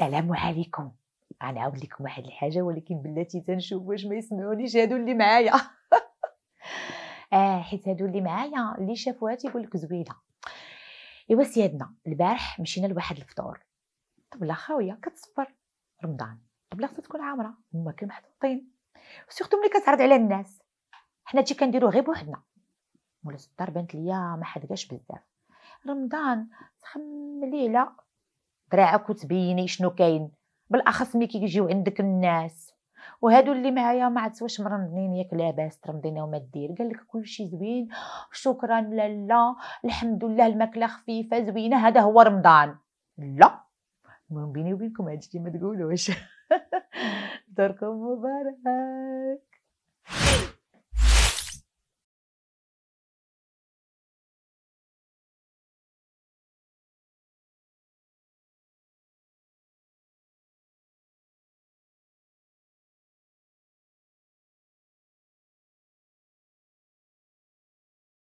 السلام عليكم انا اقول لكم واحد الحاجه ولكن بلاتي تنشوف واش ما يسمعونيش هادو اللي معايا آه حيت هادو اللي معايا اللي شافوها تيقول لك زوينه ايوا سيادنا البارح مشينا لواحد الفطور لا خاويه كتصفر رمضان طبله خصها تكون عامره هما كل محطوطين وسيرتو ملي كتعرض على الناس حنا تي كنديروه غير بوحدنا مولات الدار بانت ليا ما حدقاش بزاف رمضان تخملي لا دراعك وتبيني شنو كاين بالاخص ملي كيجيو عندك الناس وهادو اللي معايا ما عرفت واش مرمضين ياك لاباس ترمضينا وما دير قال لك كلشي زوين شكرا لالا الحمد لله الماكله خفيفه زوينه هذا هو رمضان لا المهم بيني وبينكم هادشي ما تقولوش دوركم مبارك